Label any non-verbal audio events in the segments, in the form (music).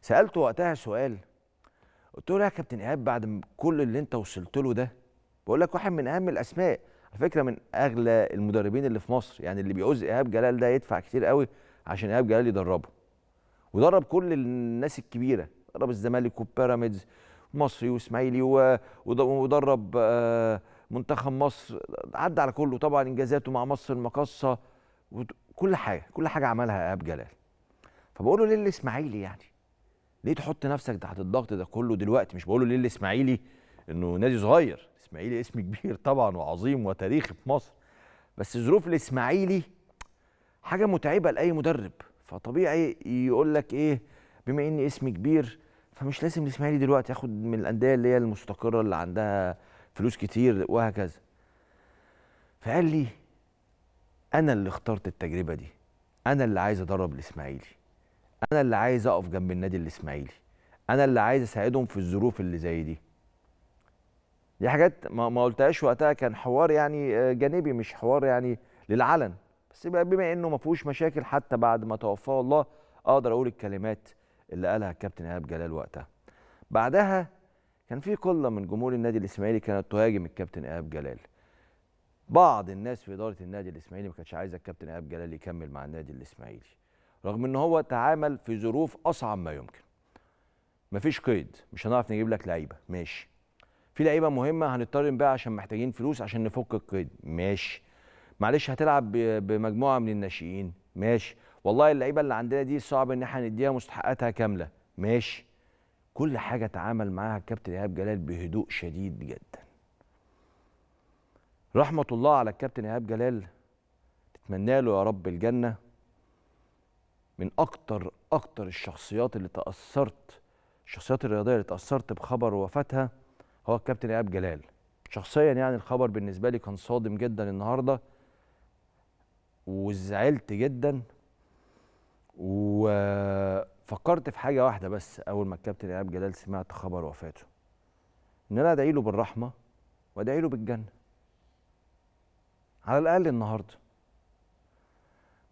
سالته وقتها سؤال قلت له يا كابتن ايهاب بعد كل اللي انت وصلت له ده بقول لك واحد من اهم الاسماء على فكره من اغلى المدربين اللي في مصر يعني اللي بيعوز ايهاب جلال ده يدفع كتير قوي عشان ايهاب جلال يدربه ودرب كل الناس الكبيره درب الزمالك وبيراميدز مصري واسماعيلي ودرب آه، منتخب مصر عدى على كله طبعا انجازاته مع مصر المقصه وكل حاجه كل حاجه عملها ايهاب جلال فبقول له ليه الاسماعيلي يعني ليه تحط نفسك تحت الضغط ده كله دلوقتي مش بقوله ليه الاسماعيلي انه نادي صغير الاسماعيلي (laughs) اسم كبير طبعا وعظيم وتاريخي في مصر بس ظروف الاسماعيلي حاجه متعبه لاي مدرب فطبيعي يقول لك ايه بما ان اسم كبير فمش لازم الاسماعيلي دلوقتي ياخد من الانديه اللي هي المستقره اللي عندها فلوس كتير وهكذا فقال لي انا اللي اخترت التجربه دي انا اللي عايز ادرب الاسماعيلي انا اللي عايز اقف جنب النادي الاسماعيلي انا اللي عايز اساعدهم في الظروف اللي زي دي دي حاجات ما, ما قلتهاش وقتها كان حوار يعني آه، جانبي مش حوار يعني للعلن بس بما انه ما فيهوش مشاكل حتى بعد ما توفاه الله اقدر اقول الكلمات اللي قالها الكابتن ايهاب جلال وقتها بعدها كان في قله من جمهور النادي الاسماعيلي كانت تهاجم الكابتن ايهاب جلال بعض الناس في اداره النادي الاسماعيلي ما كانتش عايزه الكابتن ايهاب جلال يكمل مع النادي الاسماعيلي رغم ان هو تعامل في ظروف اصعب ما يمكن مفيش قيد مش هنعرف نجيب لك لعيبه ماشي في لعيبه مهمه هنضطر نبيعها عشان محتاجين فلوس عشان نفك القيد ماشي معلش هتلعب بمجموعه من الناشئين ماشي والله اللعيبه اللي عندنا دي صعب ان احنا نديها مستحقاتها كامله ماشي كل حاجه تعامل معاها الكابتن ايهاب جلال بهدوء شديد جدا رحمه الله على الكابتن ايهاب جلال تتمنى له يا رب الجنه من اكتر اكتر الشخصيات اللي تاثرت الشخصيات الرياضيه اللي تاثرت بخبر وفاتها هو الكابتن ايهاب جلال شخصيا يعني الخبر بالنسبه لي كان صادم جدا النهارده وزعلت جدا وفكرت في حاجه واحده بس اول ما الكابتن ايهاب جلال سمعت خبر وفاته ان انا ادعي له بالرحمه وادعي له بالجنه على الاقل النهارده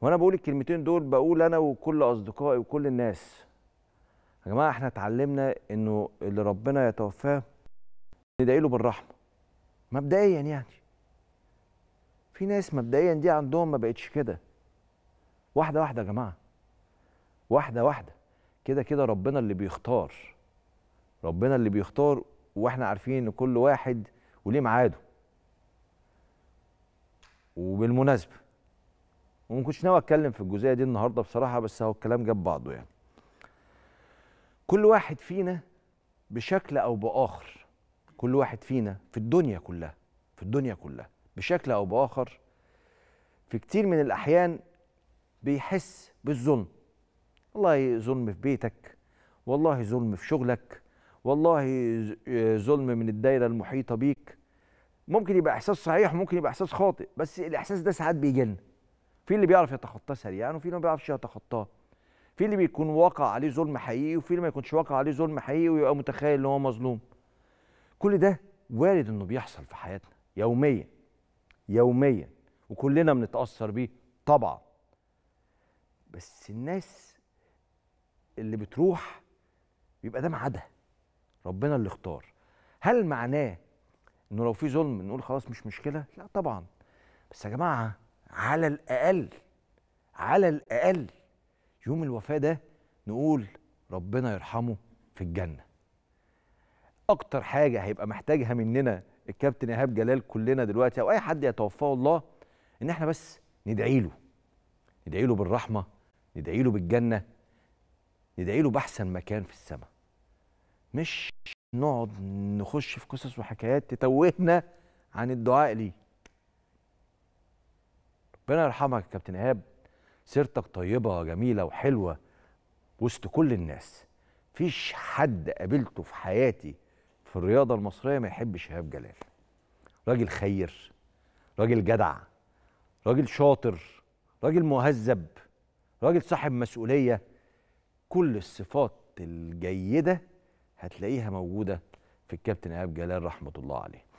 وانا بقول الكلمتين دول بقول انا وكل اصدقائي وكل الناس يا جماعه احنا اتعلمنا انه اللي ربنا يتوفاه ندعي له بالرحمه مبدئيا يعني في ناس مبدئيا دي عندهم ما بقتش كده واحده واحده يا جماعه واحده واحده كده كده ربنا اللي بيختار ربنا اللي بيختار واحنا عارفين ان كل واحد وليه ميعاده وبالمناسبه وما كنتش ناوي اتكلم في الجزئيه دي النهارده بصراحه بس هو الكلام جاب بعضه يعني كل واحد فينا بشكل او باخر كل واحد فينا في الدنيا كلها في الدنيا كلها بشكل او باخر في كتير من الاحيان بيحس بالظلم والله ظلم في بيتك والله ظلم في شغلك والله آه، ظلم من الدايره المحيطه بيك ممكن يبقى احساس صحيح ممكن يبقى احساس خاطئ بس الاحساس ده ساعات بيجي لنا في اللي بيعرف يتخطاه سريعا وفي اللي ما بيعرفش يتخطاه في اللي بيكون واقع عليه ظلم حقيقي وفي اللي ما يكونش واقع عليه ظلم حقيقي ويبقى متخيل ان هو مظلوم كل ده وارد انه بيحصل في حياتنا يوميا يوميا وكلنا بنتاثر بيه طبعا بس الناس اللي بتروح بيبقى ده معادها ربنا اللي اختار هل معناه انه لو في ظلم نقول خلاص مش مشكله لا طبعا بس يا جماعه على الاقل على الاقل يوم الوفاه ده نقول ربنا يرحمه في الجنه اكتر حاجه هيبقى محتاجها مننا الكابتن ايهاب جلال كلنا دلوقتي او اي حد يتوفاه الله ان احنا بس ندعي له ندعي له بالرحمه ندعي له بالجنه ندعي له باحسن مكان في السماء مش نقعد نخش في قصص وحكايات تتوهنا عن الدعاء ليه ربنا يرحمك يا كابتن ايهاب سيرتك طيبه وجميله وحلوه وسط كل الناس مفيش حد قابلته في حياتي في الرياضه المصريه ما يحبش ايهاب جلال راجل خير راجل جدع راجل شاطر راجل مهذب راجل صاحب مسؤوليه كل الصفات الجيده هتلاقيها موجوده في الكابتن ايهاب جلال رحمه الله عليه